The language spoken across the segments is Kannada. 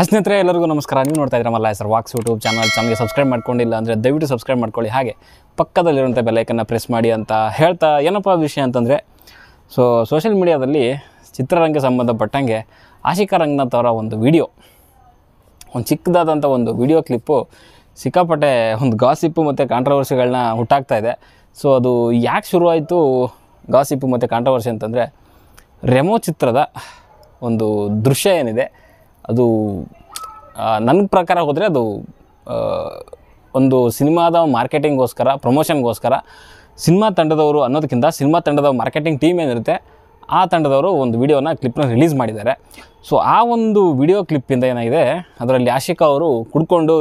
ಅಸ್ನೇಹಿತರೆ ಎಲ್ಲರಿಗೂ ನಮಸ್ಕಾರ ನೀವು ನೋಡ್ತಾ ಇದ್ದೀರಾ Malla sir walks YouTube channel ಚಾನಲ್ಗೆ ಸಬ್ಸ್ಕ್ರೈಬ್ ಮಾಡ್ಕೊಂಡಿಲ್ಲ ಅಂದರೆ ದಯವಿಟ್ಟು ಸಬ್ಸ್ಕ್ರೈಬ್ ಮಾಡ್ಕೊಳ್ಳಿ ಹಾಗೆ ಪಕ್ಕದಲ್ಲಿರುವಂಥ ಬೆಲೈಕನ್ನು ಪ್ರೆಸ್ ಮಾಡಿ ಅಂತ ಹೇಳ್ತಾ ಏನಪ್ಪ ವಿಷಯ ಅಂತಂದರೆ ಸೊ ಸೋಷಿಯಲ್ ಮೀಡಿಯಾದಲ್ಲಿ ಚಿತ್ರರಂಗಕ್ಕೆ ಸಂಬಂಧಪಟ್ಟಂಗೆ ಆಶಿಕಾ ರಂಗನಾಥ್ ಅವರ ಒಂದು ವಿಡಿಯೋ ಒಂದು ಚಿಕ್ಕದಾದಂಥ ಒಂದು ವಿಡಿಯೋ ಕ್ಲಿಪ್ಪು ಸಿಕ್ಕಾಪಟ್ಟೆ ಒಂದು ಗಾಸಿಪ್ಪು ಮತ್ತು ಕಾಂಟ್ರವರ್ಸಿಗಳನ್ನ ಹುಟ್ಟಾಗ್ತಾ ಇದೆ ಸೊ ಅದು ಯಾಕೆ ಶುರುವಾಯಿತು ಗಾಸಿಪ್ಪು ಮತ್ತು ಕಾಂಟ್ರವರ್ಸಿ ಅಂತಂದರೆ ರೆಮೋ ಚಿತ್ರದ ಒಂದು ದೃಶ್ಯ ಏನಿದೆ ಅದು ನನ್ನ ಪ್ರಕಾರ ಹೋದರೆ ಅದು ಒಂದು ಸಿನಿಮಾದ ಮಾರ್ಕೆಟಿಂಗೋಸ್ಕರ ಪ್ರಮೋಷನ್ಗೋಸ್ಕರ ಸಿನಿಮಾ ತಂಡದವರು ಅನ್ನೋದಕ್ಕಿಂತ ಸಿನಿಮಾ ತಂಡದ ಮಾರ್ಕೆಟಿಂಗ್ ಟೀಮ್ ಏನಿರುತ್ತೆ ಆ ತಂಡದವರು ಒಂದು ವಿಡಿಯೋನ ಕ್ಲಿಪ್ನ ರಿಲೀಸ್ ಮಾಡಿದ್ದಾರೆ ಸೊ ಆ ಒಂದು ವಿಡಿಯೋ ಕ್ಲಿಪ್ಪಿಂದ ಏನಾಗಿದೆ ಅದರಲ್ಲಿ ಆಶಿಕಾ ಅವರು ಕುಡ್ಕೊಂಡು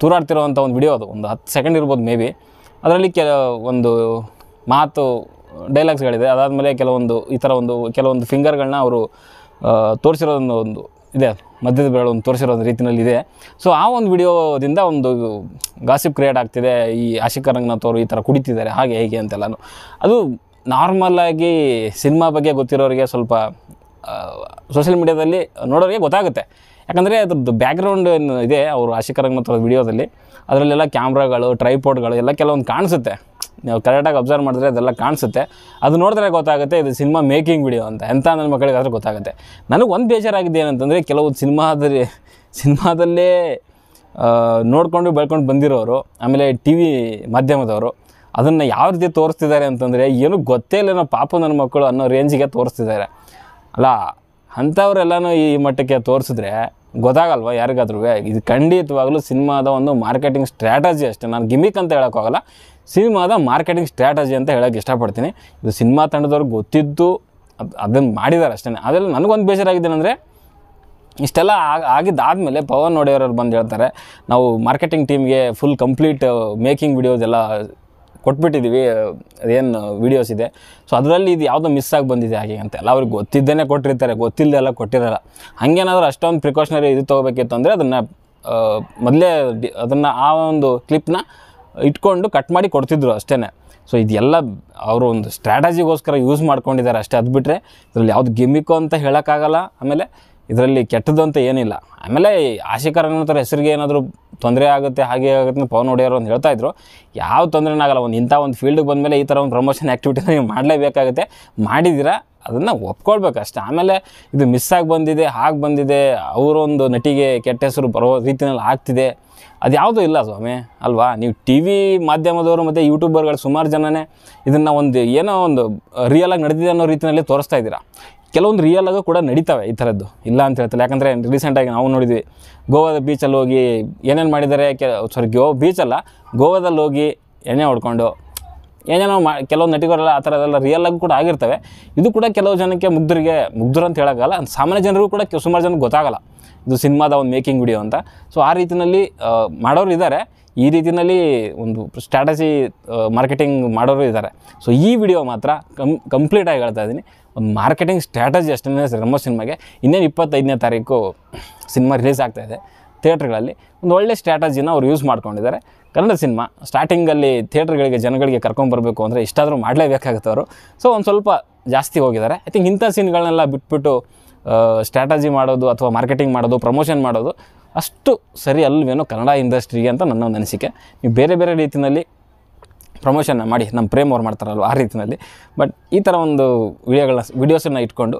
ತೂರಾಡ್ತಿರೋವಂಥ ಒಂದು ವಿಡಿಯೋ ಅದು ಒಂದು ಹತ್ತು ಸೆಕೆಂಡ್ ಇರ್ಬೋದು ಮೇ ಬಿ ಅದರಲ್ಲಿ ಕೆಲ ಒಂದು ಮಾತು ಡೈಲಾಗ್ಸ್ಗಳಿದೆ ಅದಾದಮೇಲೆ ಕೆಲವೊಂದು ಈ ಥರ ಒಂದು ಕೆಲವೊಂದು ಫಿಂಗರ್ಗಳನ್ನ ಅವರು ತೋರಿಸಿರೋದೊಂದು ಒಂದು ಇದೆ ಮಧ್ಯದ ಒಂದು ತೋರಿಸಿರೋ ರೀತಿಯಲ್ಲಿ ಇದೆ ಸೊ ಆ ಒಂದು ವಿಡಿಯೋದಿಂದ ಒಂದು ಗಾಸಿಪ್ ಕ್ರಿಯೇಟ್ ಆಗ್ತಿದೆ ಈ ಆಶಿಕ ರಂಗನಾಥ್ ಅವರು ಈ ಥರ ಕುಡಿತಿದ್ದಾರೆ ಹಾಗೆ ಹೇಗೆ ಅಂತೆಲ್ಲ ಅದು ನಾರ್ಮಲಾಗಿ ಸಿನಿಮಾ ಬಗ್ಗೆ ಗೊತ್ತಿರೋರಿಗೆ ಸ್ವಲ್ಪ ಸೋಷಿಯಲ್ ಮೀಡ್ಯಾದಲ್ಲಿ ನೋಡೋರಿಗೆ ಗೊತ್ತಾಗುತ್ತೆ ಯಾಕಂದರೆ ಅದ್ರದ್ದು ಬ್ಯಾಕ್ಗ್ರೌಂಡ್ ಇದೆ ಅವರು ರಂಗ ಮತ್ತು ವಿಡಿಯೋದಲ್ಲಿ ಅದರಲ್ಲೆಲ್ಲ ಕ್ಯಾಮ್ರಾಗಳು ಟ್ರೈಪೋಡ್ಗಳು ಎಲ್ಲ ಕೆಲವೊಂದು ಕಾಣಿಸುತ್ತೆ ನೀವು ಕರೆಕ್ಟಾಗಿ ಅಬ್ಸರ್ವ್ ಮಾಡಿದ್ರೆ ಅದೆಲ್ಲ ಕಾಣಿಸುತ್ತೆ ಅದು ನೋಡಿದ್ರೆ ಗೊತ್ತಾಗುತ್ತೆ ಇದು ಸಿನಿಮಾ ಮೇಕಿಂಗ್ ವಿಡಿಯೋ ಅಂತ ಎಂಥ ನನ್ನ ಮಕ್ಕಳಿಗೆ ಆದರೂ ಗೊತ್ತಾಗುತ್ತೆ ನನಗೆ ಒಂದು ಬೇಜಾರಾಗಿದೆ ಏನಂತಂದರೆ ಕೆಲವೊಂದು ಸಿನಿಮಾದಲ್ಲಿ ಸಿನಿಮಾದಲ್ಲೇ ನೋಡಿಕೊಂಡು ಬೆಳ್ಕೊಂಡು ಬಂದಿರೋರು ಆಮೇಲೆ ಟಿ ವಿ ಮಾಧ್ಯಮದವರು ಅದನ್ನು ಯಾವ ರೀತಿ ತೋರಿಸ್ತಿದ್ದಾರೆ ಅಂತಂದರೆ ಏನೂ ಗೊತ್ತೇ ಇಲ್ಲನೋ ಪಾಪ ನನ್ನ ಮಕ್ಕಳು ಅನ್ನೋ ರೇಂಜಿಗೆ ತೋರಿಸ್ತಿದ್ದಾರೆ ಅಲ್ಲ ಅಂಥವ್ರೆಲ್ಲನೂ ಈ ಮಟ್ಟಕ್ಕೆ ತೋರಿಸಿದ್ರೆ ಗೊತ್ತಾಗಲ್ವ ಯಾರಿಗಾದ್ರೂ ಇದು ಖಂಡಿತವಾಗಲೂ ಸಿನಿಮಾದ ಒಂದು ಮಾರ್ಕೆಟಿಂಗ್ ಸ್ಟ್ರಾಟಜಿ ಅಷ್ಟೇ ನಾನು ಗಿಮಿಕ್ ಅಂತ ಹೇಳೋಕ್ಕಾಗಲ್ಲ ಸಿನಿಮಾದ ಮಾರ್ಕೆಟಿಂಗ್ ಸ್ಟ್ರಾಟಜಿ ಅಂತ ಹೇಳೋಕ್ಕೆ ಇಷ್ಟಪಡ್ತೀನಿ ಇದು ಸಿನಿಮಾ ತಂಡದವ್ರಿಗೆ ಗೊತ್ತಿದ್ದು ಅದು ಅದನ್ನು ಮಾಡಿದ್ದಾರೆ ಅಷ್ಟೇ ಅದರಲ್ಲಿ ನನಗೊಂದು ಬೇಜಾರಾಗಿದ್ದೇನೆಂದರೆ ಇಷ್ಟೆಲ್ಲ ಆಗ ಆಗಿದ್ದಾದಮೇಲೆ ಪವನ್ ಒಡೆಯರವ್ರು ಬಂದು ಹೇಳ್ತಾರೆ ನಾವು ಮಾರ್ಕೆಟಿಂಗ್ ಟೀಮ್ಗೆ ಫುಲ್ ಕಂಪ್ಲೀಟ್ ಮೇಕಿಂಗ್ ವಿಡಿಯೋಸ್ ಕೊಟ್ಬಿಟ್ಟಿದ್ದೀವಿ ಅದೇನು ವೀಡಿಯೋಸ್ ಇದೆ ಸೊ ಅದರಲ್ಲಿ ಇದು ಯಾವುದೋ ಮಿಸ್ ಆಗಿ ಬಂದಿದೆ ಹಾಗೆ ಅಂತ ಎಲ್ಲ ಅವ್ರಿಗೆ ಗೊತ್ತಿದ್ದೇನೆ ಕೊಟ್ಟಿರ್ತಾರೆ ಗೊತ್ತಿಲ್ಲದೆ ಎಲ್ಲ ಕೊಟ್ಟಿರಲ್ಲ ಹಾಗೇನಾದ್ರೂ ಅಷ್ಟೊಂದು ಪ್ರಿಕಾಷನರಿ ಇದು ತೊಗೋಬೇಕಿತ್ತು ಅಂದರೆ ಅದನ್ನು ಮೊದಲೇ ಅದನ್ನು ಆ ಒಂದು ಕ್ಲಿಪ್ನ ಇಟ್ಕೊಂಡು ಕಟ್ ಮಾಡಿ ಕೊಡ್ತಿದ್ರು ಅಷ್ಟೇ ಸೊ ಇದೆಲ್ಲ ಅವರು ಒಂದು ಸ್ಟ್ರಾಟಜಿಗೋಸ್ಕರ ಯೂಸ್ ಮಾಡ್ಕೊಂಡಿದ್ದಾರೆ ಅಷ್ಟೇ ಅದು ಬಿಟ್ಟರೆ ಇದರಲ್ಲಿ ಯಾವುದು ಗೆಮಿಕೋ ಅಂತ ಹೇಳೋಕ್ಕಾಗಲ್ಲ ಆಮೇಲೆ ಇದರಲ್ಲಿ ಅಂತ ಏನಿಲ್ಲ ಆಮೇಲೆ ಆಶಿಕರ ಅನ್ನೋದ್ರ ಹೆಸರಿಗೆ ಏನಾದರೂ ತೊಂದರೆ ಆಗುತ್ತೆ ಹಾಗೆ ಆಗುತ್ತೆ ಅಂತ ಪವನ್ ಒಡೆಯರು ಅಂತ ಹೇಳ್ತಾ ಇದ್ರು ಯಾವ ತೊಂದರೆನಾಗಲ್ಲ ಒಂದು ಇಂಥ ಒಂದು ಫೀಲ್ಡ್ಗೆ ಬಂದಮೇಲೆ ಈ ಥರ ಒಂದು ಪ್ರಮೋಷನ್ ಆ್ಯಕ್ಟಿವಿಟಿನ ನೀವು ಮಾಡಲೇಬೇಕಾಗುತ್ತೆ ಮಾಡಿದ್ದೀರಾ ಅದನ್ನು ಒಪ್ಕೊಳ್ಬೇಕಷ್ಟೆ ಆಮೇಲೆ ಇದು ಮಿಸ್ಸಾಗಿ ಬಂದಿದೆ ಹಾಗೆ ಬಂದಿದೆ ಅವರೊಂದು ನಟಿಗೆ ಕೆಟ್ಟ ಹೆಸರು ಬರೋ ರೀತಿಯಲ್ಲಿ ಆಗ್ತಿದೆ ಅದು ಯಾವುದೂ ಇಲ್ಲ ಸ್ವಾಮಿ ಅಲ್ವಾ ನೀವು ಟಿ ವಿ ಮಾಧ್ಯಮದವರು ಮತ್ತು ಯೂಟ್ಯೂಬರ್ಗಳು ಸುಮಾರು ಜನನೇ ಇದನ್ನು ಒಂದು ಏನೋ ಒಂದು ರಿಯಲಾಗಿ ನಡೆದಿದೆ ಅನ್ನೋ ರೀತಿಯಲ್ಲಿ ತೋರಿಸ್ತಾ ಇದ್ದೀರಾ ಕೆಲವೊಂದು ರಿಯಲ್ ಆಗೋ ಕೂಡ ನಡೀತವೆ ಈ ಥರದ್ದು ಇಲ್ಲ ಅಂತ ಹೇಳ್ತಾರೆ ಯಾಕಂದರೆ ರೀಸೆಂಟಾಗಿ ನಾವು ನೋಡಿದ್ವಿ ಗೋವಾದ ಬೀಚಲ್ಲಿ ಹೋಗಿ ಏನೇನು ಮಾಡಿದ್ದಾರೆ ಕೆ ಸಾರಿ ಗೋ ಬೀಚಲ್ಲ ಗೋವಾದಲ್ಲಿ ಹೋಗಿ ಎಣ್ಣೆ ಹೊಡ್ಕೊಂಡು ಏನೇನೋ ಮಾ ಕೆಲವೊಂದು ನಟಿಗರೆಲ್ಲ ಆ ಥರದೆಲ್ಲ ರಿಯಲ್ ಆಗಿ ಕೂಡ ಆಗಿರ್ತವೆ ಇದು ಕೂಡ ಕೆಲವು ಜನಕ್ಕೆ ಮುಗ್ಧರಿಗೆ ಮುಗ್ಧರು ಅಂತ ಹೇಳೋಕ್ಕಲ್ಲ ಸಾಮಾನ್ಯ ಜನರಿಗೂ ಕೂಡ ಸುಮಾರು ಜನಕ್ಕೆ ಗೊತ್ತಾಗಲ್ಲ ಇದು ಸಿನಿಮಾದ ಒಂದು ಮೇಕಿಂಗ್ ವಿಡಿಯೋ ಅಂತ ಸೊ ಆ ರೀತಿಯಲ್ಲಿ ಮಾಡೋರು ಇದ್ದಾರೆ ಈ ರೀತಿಯಲ್ಲಿ ಒಂದು ಸ್ಟ್ರಾಟಜಿ ಮಾರ್ಕೆಟಿಂಗ್ ಮಾಡೋರು ಇದ್ದಾರೆ ಸೊ ಈ ವಿಡಿಯೋ ಮಾತ್ರ ಕಂ ಕಂಪ್ಲೀಟಾಗಿ ಹೇಳ್ತಾ ಇದ್ದೀನಿ ಒಂದು ಮಾರ್ಕೆಟಿಂಗ್ ಸ್ಟ್ರಾಟಜಿ ಅಷ್ಟೇ ರಮೋ ಸಿನಿಮಾಗೆ ಇನ್ನೇನು ಇಪ್ಪತ್ತೈದನೇ ತಾರೀಕು ಸಿನಿಮಾ ರಿಲೀಸ್ ಆಗ್ತಾಯಿದೆ ಥಿಯೇಟ್ರ್ಗಳಲ್ಲಿ ಒಂದು ಒಳ್ಳೆ ಸ್ಟ್ರಾಟಜಿನ ಅವ್ರು ಯೂಸ್ ಮಾಡ್ಕೊಂಡಿದ್ದಾರೆ ಕನ್ನಡ ಸಿನಿಮಾ ಸ್ಟಾರ್ಟಿಂಗಲ್ಲಿ ಥಿಯೇಟ್ರ್ಗಳಿಗೆ ಜನಗಳಿಗೆ ಕರ್ಕೊಂಬರಬೇಕು ಅಂದರೆ ಇಷ್ಟಾದರೂ ಮಾಡಲೇಬೇಕಾಗುತ್ತೆ ಅವರು ಸೊ ಒಂದು ಸ್ವಲ್ಪ ಜಾಸ್ತಿ ಹೋಗಿದ್ದಾರೆ ಐ ತಿಂಕ್ ಇಂಥ ಸೀನ್ಗಳನ್ನೆಲ್ಲ ಬಿಟ್ಬಿಟ್ಟು ಸ್ಟ್ರಾಟಜಿ ಮಾಡೋದು ಅಥವಾ ಮಾರ್ಕೆಟಿಂಗ್ ಮಾಡೋದು ಪ್ರಮೋಷನ್ ಮಾಡೋದು ಅಷ್ಟು ಸರಿ ಅಲ್ವೇನೋ ಕನ್ನಡ ಇಂಡಸ್ಟ್ರಿಗೆ ಅಂತ ನನ್ನ ಒಂದು ಅನಿಸಿಕೆ ನೀವು ಬೇರೆ ಬೇರೆ ರೀತಿಯಲ್ಲಿ ಪ್ರಮೋಷನ್ನ ಮಾಡಿ ನಮ್ಮ ಪ್ರೇಮ್ ಅವ್ರು ಮಾಡ್ತಾರಲ್ವ ಆ ರೀತಿಯಲ್ಲಿ ಬಟ್ ಈ ಥರ ಒಂದು ವಿಡಿಯೋಗಳನ್ನ ವಿಡಿಯೋಸನ್ನು ಇಟ್ಕೊಂಡು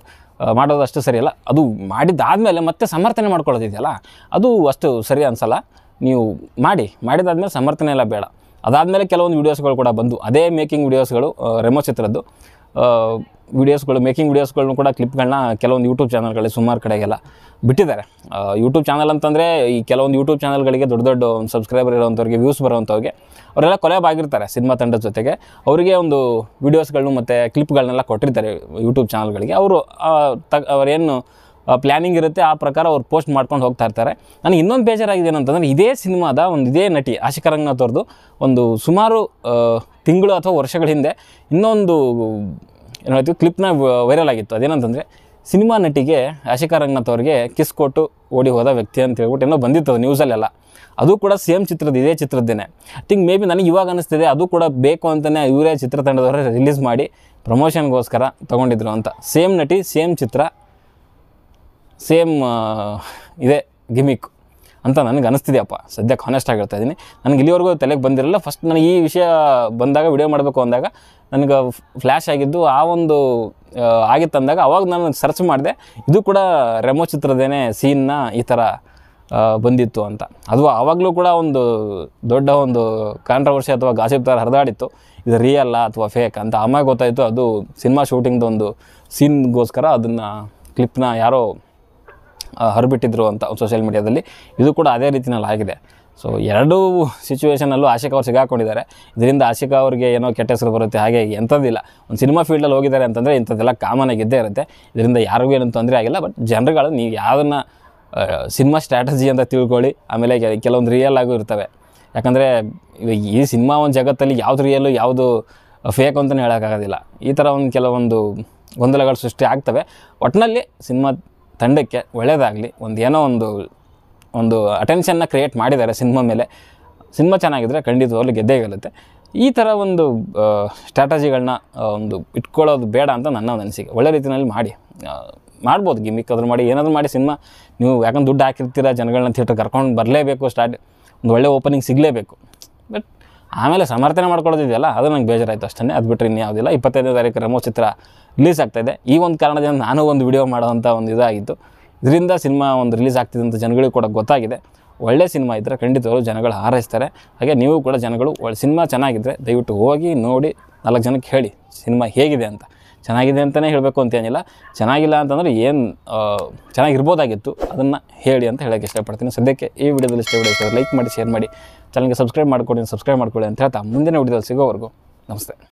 ಮಾಡೋದು ಅಷ್ಟು ಸರಿಯಲ್ಲ ಅದು ಮಾಡಿದ್ದಾದಮೇಲೆ ಮತ್ತೆ ಸಮರ್ಥನೆ ಮಾಡ್ಕೊಳ್ಳೋದಿದೆಯಲ್ಲ ಅದು ಅಷ್ಟು ಸರಿ ಅನಿಸಲ್ಲ ನೀವು ಮಾಡಿ ಮಾಡಿದಾದ್ಮೇಲೆ ಸಮರ್ಥನೆ ಎಲ್ಲ ಬೇಡ ಅದಾದಮೇಲೆ ಕೆಲವೊಂದು ವೀಡಿಯೋಸ್ಗಳು ಕೂಡ ಬಂದು ಅದೇ ಮೇಕಿಂಗ್ ವೀಡಿಯೋಸ್ಗಳು ರೆಮೋ ಚಿತ್ರದ್ದು ವೀಡಿಯೋಸ್ಗಳು ಮೇಕಿಂಗ್ ವಿಡಿಯೋಸ್ಗಳನ್ನು ಕೂಡ ಕ್ಲಿಪ್ಗಳನ್ನ ಕೆಲವೊಂದು ಯೂಟ್ಯೂಬ್ ಚಾನಲ್ಗಳಲ್ಲಿ ಸುಮಾರು ಕಡೆಗೆಲ್ಲ ಬಿಟ್ಟಿದ್ದಾರೆ ಯೂಟ್ಯೂಬ್ ಚಾನಲ್ ಅಂತಂದರೆ ಈ ಕೆಲವೊಂದು ಯೂಟ್ಯೂಬ್ ಚಾನಲ್ಗಳಿಗೆ ದೊಡ್ಡ ದೊಡ್ಡ ಒಂದು ಸಬ್ಸ್ಕ್ರೈಬರ್ ಇರೋವಂಥವ್ರಿಗೆ ವ್ಯೂಸ್ ಬರೋವಂಥವ್ರಿಗೆ ಅವರೆಲ್ಲ ಕೊಲ್ಯಾಬ್ ಆಗಿರ್ತಾರೆ ಸಿನಿಮಾ ತಂಡದ ಜೊತೆಗೆ ಅವರಿಗೆ ಒಂದು ವೀಡಿಯೋಸ್ಗಳನ್ನು ಮತ್ತು ಕ್ಲಿಪ್ಗಳನ್ನೆಲ್ಲ ಕೊಟ್ಟಿರ್ತಾರೆ ಯೂಟ್ಯೂಬ್ ಚಾನಲ್ಗಳಿಗೆ ಅವರು ತ ಅವರೇನು ಪ್ಲ್ಯಾನಿಂಗ್ ಇರುತ್ತೆ ಆ ಪ್ರಕಾರ ಅವ್ರು ಪೋಸ್ಟ್ ಮಾಡ್ಕೊಂಡು ಹೋಗ್ತಾ ಇರ್ತಾರೆ ನನಗೆ ಇನ್ನೊಂದು ಬೇಜಾರಾಗಿದೆ ಏನಂತಂದರೆ ಇದೇ ಸಿನಿಮಾದ ಒಂದು ಇದೇ ನಟಿ ಆಶಿಕಾ ರಂಗನಾಥ್ ಅವ್ರದ್ದು ಒಂದು ಸುಮಾರು ತಿಂಗಳು ಅಥವಾ ವರ್ಷಗಳ ಹಿಂದೆ ಇನ್ನೊಂದು ಏನು ಹೇಳ್ತೀವಿ ಕ್ಲಿಪ್ನ ವೈರಲ್ ಆಗಿತ್ತು ಅದೇನಂತಂದರೆ ಸಿನಿಮಾ ನಟಿಗೆ ಆಶಿಕಾ ರಂಗನಾಥ್ ಅವ್ರಿಗೆ ಕಿಸ್ ಕೊಟ್ಟು ಓಡಿ ಹೋದ ವ್ಯಕ್ತಿ ಅಂತ ಹೇಳ್ಬಿಟ್ಟು ಏನೋ ಬಂದಿತ್ತು ನ್ಯೂಸಲ್ಲೆಲ್ಲ ಅದು ಕೂಡ ಸೇಮ್ ಚಿತ್ರದ ಇದೇ ಚಿತ್ರದ್ದೇನೆ ಐ ಥಿಂಕ್ ಮೇ ಬಿ ನನಗೆ ಇವಾಗ ಅನಿಸ್ತಿದೆ ಅದು ಕೂಡ ಬೇಕು ಅಂತಲೇ ಇವರೇ ಚಿತ್ರತಂಡದವರೇ ರಿಲೀಸ್ ಮಾಡಿ ಪ್ರಮೋಷನ್ಗೋಸ್ಕರ ತೊಗೊಂಡಿದ್ರು ಅಂತ ಸೇಮ್ ನಟಿ ಸೇಮ್ ಚಿತ್ರ ಸೇಮ್ ಇದೆ ಗಿಮಿಕ್ ಅಂತ ನನಗೆ ಅನಿಸ್ತಿದೆಯಪ್ಪ ಸದ್ಯಕ್ಕೆ ಹಾನೆಸ್ಟ್ ಆಗಿರ್ತಾ ಇದ್ದೀನಿ ನನಗೆ ಇಲ್ಲಿವರೆಗೂ ತಲೆಗೆ ಬಂದಿರಲ್ಲ ಫಸ್ಟ್ ನನಗೆ ಈ ವಿಷಯ ಬಂದಾಗ ವಿಡಿಯೋ ಮಾಡಬೇಕು ಅಂದಾಗ ನನಗೆ ಫ್ಲ್ಯಾಶ್ ಆಗಿದ್ದು ಆ ಒಂದು ಆಗಿತ್ತಂದಾಗ ಅವಾಗ ನಾನು ಸರ್ಚ್ ಮಾಡಿದೆ ಇದು ಕೂಡ ರೆಮೋ ಚಿತ್ರದೇನೆ ಸೀನ್ನ ಈ ಥರ ಬಂದಿತ್ತು ಅಂತ ಅದು ಆವಾಗಲೂ ಕೂಡ ಒಂದು ದೊಡ್ಡ ಒಂದು ಕಾಂಟ್ರವರ್ಸಿ ಅಥವಾ ಗಾಸಿಪ್ ಥರ ಹರಿದಾಡಿತ್ತು ಇದು ರಿಯಲ್ಲ ಅಥವಾ ಫೇಕ್ ಅಂತ ಆಮೇಲೆ ಗೊತ್ತಾಯಿತು ಅದು ಸಿನಿಮಾ ಒಂದು ಸೀನ್ಗೋಸ್ಕರ ಅದನ್ನು ಕ್ಲಿಪ್ನ ಯಾರೋ ಹರಿಬಿಟ್ಟಿದ್ರು ಅಂತ ಸೋಷಿಯಲ್ ಮೀಡಿಯಾದಲ್ಲಿ ಇದು ಕೂಡ ಅದೇ ರೀತಿಯಲ್ಲಿ ಆಗಿದೆ ಸೊ ಎರಡೂ ಸಿಚುವೇಷನಲ್ಲೂ ಆಶಿಕ್ ಅವ್ರು ಸಿಗಾಕೊಂಡಿದ್ದಾರೆ ಇದರಿಂದ ಆಶಿಕಾ ಅವ್ರಿಗೆ ಏನೋ ಕೆಟ್ಟ ಹೆಸರು ಬರುತ್ತೆ ಹಾಗೆ ಎಂಥದ್ದಿಲ್ಲ ಒಂದು ಸಿನಿಮಾ ಫೀಲ್ಡಲ್ಲಿ ಹೋಗಿದ್ದಾರೆ ಅಂತಂದರೆ ಇಂಥದ್ದೆಲ್ಲ ಕಾಮನ್ ಆಗಿದ್ದೇ ಇರುತ್ತೆ ಇದರಿಂದ ಯಾರಿಗೂ ಏನು ತೊಂದರೆ ಆಗಿಲ್ಲ ಬಟ್ ಜನರುಗಳು ನೀವು ಯಾವುದನ್ನು ಸಿನಿಮಾ ಸ್ಟ್ರಾಟಜಿ ಅಂತ ತಿಳ್ಕೊಳ್ಳಿ ಆಮೇಲೆ ಕೆಲವೊಂದು ರಿಯಲ್ ಆಗೂ ಇರ್ತವೆ ಯಾಕಂದರೆ ಈ ಸಿನಿಮಾ ಒಂದು ಜಗತ್ತಲ್ಲಿ ಯಾವುದು ರಿಯಲ್ಲು ಯಾವುದು ಫೇಕ್ ಅಂತಲೇ ಹೇಳೋಕ್ಕಾಗೋದಿಲ್ಲ ಈ ಥರ ಒಂದು ಕೆಲವೊಂದು ಗೊಂದಲಗಳು ಸೃಷ್ಟಿ ಆಗ್ತವೆ ಒಟ್ಟಿನಲ್ಲಿ ಸಿನಿಮಾ ತಂಡಕ್ಕೆ ಒಳ್ಳೆಯದಾಗಲಿ ಒಂದು ಏನೋ ಒಂದು ಒಂದು ಅಟೆನ್ಷನ್ನ ಕ್ರಿಯೇಟ್ ಮಾಡಿದ್ದಾರೆ ಸಿನಿಮಾ ಮೇಲೆ ಸಿನಿಮಾ ಚೆನ್ನಾಗಿದ್ದರೆ ಖಂಡಿತವಾಗ್ಲೂ ಗೆದ್ದೇ ಗೆಲ್ಲುತ್ತೆ ಈ ಥರ ಒಂದು ಸ್ಟ್ರಾಟಜಿಗಳನ್ನ ಒಂದು ಇಟ್ಕೊಳ್ಳೋದು ಬೇಡ ಅಂತ ನನ್ನ ಒಂದು ಅನಿಸಿಕೆ ಒಳ್ಳೆ ರೀತಿಯಲ್ಲಿ ಮಾಡಿ ಮಾಡ್ಬೋದು ಗಿಮಿಕ್ ಅದ್ರ ಮಾಡಿ ಏನಾದರೂ ಮಾಡಿ ಸಿನಿಮಾ ನೀವು ಯಾಕಂದ್ರೆ ದುಡ್ಡು ಹಾಕಿರ್ತೀರ ಜನಗಳನ್ನ ಥಿಯೇಟರ್ ಕರ್ಕೊಂಡು ಬರಲೇಬೇಕು ಸ್ಟಾರ್ಟ್ ಒಂದು ಒಳ್ಳೆ ಓಪನಿಂಗ್ ಸಿಗಲೇಬೇಕು ಬಟ್ ಆಮೇಲೆ ಸಮರ್ಥನೆ ಮಾಡ್ಕೊಳ್ಳೋದಿದೆಯಲ್ಲ ಅದು ನಂಗೆ ಬೇಜಾರಾಯಿತು ಅಷ್ಟೇ ಅದು ಬಿಟ್ಟರೆ ಇನ್ಯಾವುದಿಲ್ಲ ಇಪ್ಪತ್ತೈದನೇ ತಾರೀಕು ರಮೋ ಚಿತ್ರ ರಿಲೀಸ್ ಆಗ್ತಾಯಿದೆ ಈ ಒಂದು ಕಾರಣದಿಂದ ನಾನು ಒಂದು ವಿಡಿಯೋ ಮಾಡೋವಂಥ ಒಂದು ಇದಾಗಿತ್ತು ಇದರಿಂದ ಸಿನಿಮಾ ಒಂದು ರಿಲೀಸ್ ಆಗ್ತಿದೆ ಅಂತ ಜನಗಳಿಗೆ ಕೂಡ ಗೊತ್ತಾಗಿದೆ ಒಳ್ಳೆ ಸಿನಿಮಾ ಇದ್ದರೆ ಖಂಡಿತವಾಗ್ಲೂ ಜನಗಳು ಹಾರೈಸ್ತಾರೆ ಹಾಗೆ ನೀವು ಕೂಡ ಜನಗಳು ಒಳ್ಳೆ ಸಿನಿಮಾ ಚೆನ್ನಾಗಿದ್ದರೆ ದಯವಿಟ್ಟು ಹೋಗಿ ನೋಡಿ ನಾಲ್ಕು ಜನಕ್ಕೆ ಹೇಳಿ ಸಿನಿಮಾ ಹೇಗಿದೆ ಅಂತ ಚೆನ್ನಾಗಿದೆ ಅಂತಲೇ ಹೇಳಬೇಕು ಅಂತೇನಿಲ್ಲ ಚೆನ್ನಾಗಿಲ್ಲ ಅಂತಂದರೆ ಏನು ಚೆನ್ನಾಗಿರ್ಬೋದಾಗಿತ್ತು ಅದನ್ನು ಹೇಳಿ ಅಂತ ಹೇಳೋಕ್ಕೆ ಇಷ್ಟಪಡ್ತೀನಿ ಸದ್ಯಕ್ಕೆ ಈ ವಿಡಿಯೋದಲ್ಲಿ ಇಷ್ಟ ವಿಡಿಯೋ ಲೈಕ್ ಮಾಡಿ ಶೇರ್ ಮಾಡಿ ಚಾನಲ್ಗೆ ಸಬ್ಸ್ಕ್ರೈಬ್ ಮಾಡ್ಕೊಡಿ ಸಬ್ಸ್ಕ್ರೈಬ್ ಮಾಡ್ಕೊಳ್ಳಿ ಅಂತ ಹೇಳ್ತಾ ಮುಂದಿನ ವಿಡಿಯೋದಲ್ಲಿ ಸಿಗೋವರೆಗೂ ನಮಸ್ತೆ